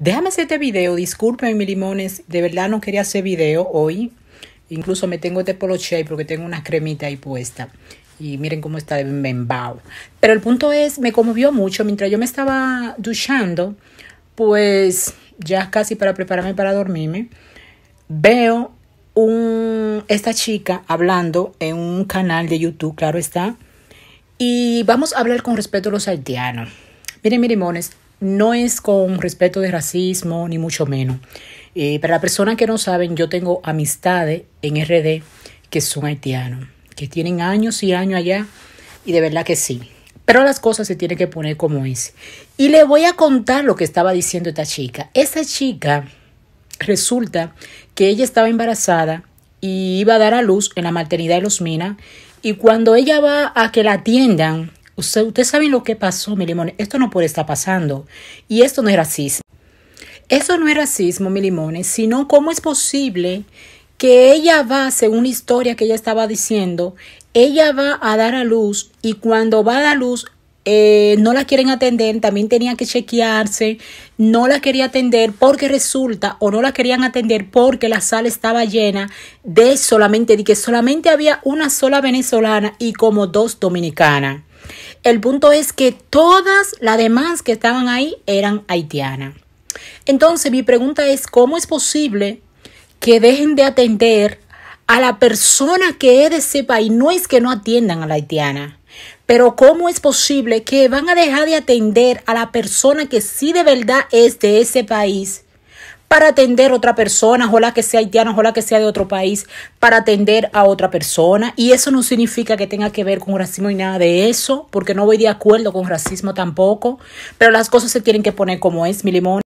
Déjame hacer este video, Disculpen, mi limones, de verdad no quería hacer video hoy. Incluso me tengo este polo shape porque tengo una cremita ahí puesta. Y miren cómo está de membao. Pero el punto es, me conmovió mucho. Mientras yo me estaba duchando, pues ya casi para prepararme para dormirme, veo esta chica hablando en un canal de YouTube, claro está. Y vamos a hablar con respecto a los haitianos. Miren, mi limones, no es con respeto de racismo, ni mucho menos. Eh, para la persona que no saben, yo tengo amistades en RD que son haitianos, que tienen años y años allá, y de verdad que sí. Pero las cosas se tienen que poner como es. Y le voy a contar lo que estaba diciendo esta chica. Esta chica resulta que ella estaba embarazada y iba a dar a luz en la maternidad de los Minas. Y cuando ella va a que la atiendan, Usted, usted sabe lo que pasó, mi limón. Esto no puede estar pasando. Y esto no es racismo. Eso no es racismo, mi limones, sino cómo es posible que ella va, según la historia que ella estaba diciendo, ella va a dar a luz y cuando va a dar a luz eh, no la quieren atender, también tenían que chequearse, no la quería atender porque resulta o no la querían atender porque la sala estaba llena de solamente, de que solamente había una sola venezolana y como dos dominicanas. El punto es que todas las demás que estaban ahí eran haitianas. Entonces mi pregunta es, ¿cómo es posible que dejen de atender a la persona que es de ese país? No es que no atiendan a la haitiana, pero ¿cómo es posible que van a dejar de atender a la persona que sí de verdad es de ese país para atender a otra persona, la que sea haitiana, la que sea de otro país, para atender a otra persona. Y eso no significa que tenga que ver con racismo y nada de eso, porque no voy de acuerdo con racismo tampoco, pero las cosas se tienen que poner como es, mi limón.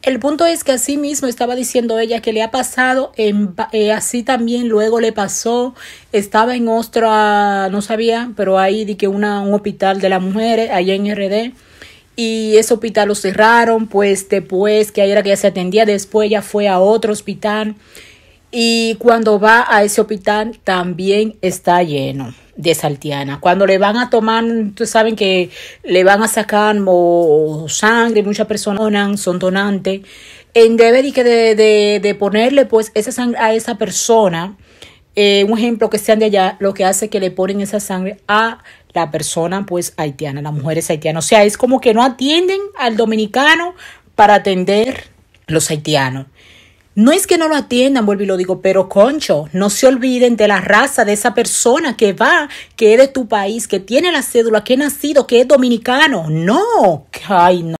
El punto es que así mismo estaba diciendo ella que le ha pasado, eh, así también luego le pasó, estaba en Ostra, no sabía, pero ahí di que una, un hospital de las mujeres, allá en RD y ese hospital lo cerraron, pues después que era que ella se atendía, después ya fue a otro hospital y cuando va a ese hospital también está lleno de saltiana. Cuando le van a tomar, ustedes saben que le van a sacar sangre, muchas personas son donantes, en debe y de, de ponerle pues esa sangre a esa persona, eh, un ejemplo que sean de allá, lo que hace que le ponen esa sangre a la persona pues haitiana, la mujer es haitiana. O sea, es como que no atienden al dominicano para atender los haitianos. No es que no lo atiendan, vuelvo y lo digo, pero concho, no se olviden de la raza de esa persona que va, que es de tu país, que tiene la cédula, que es nacido, que es dominicano. No, ay no.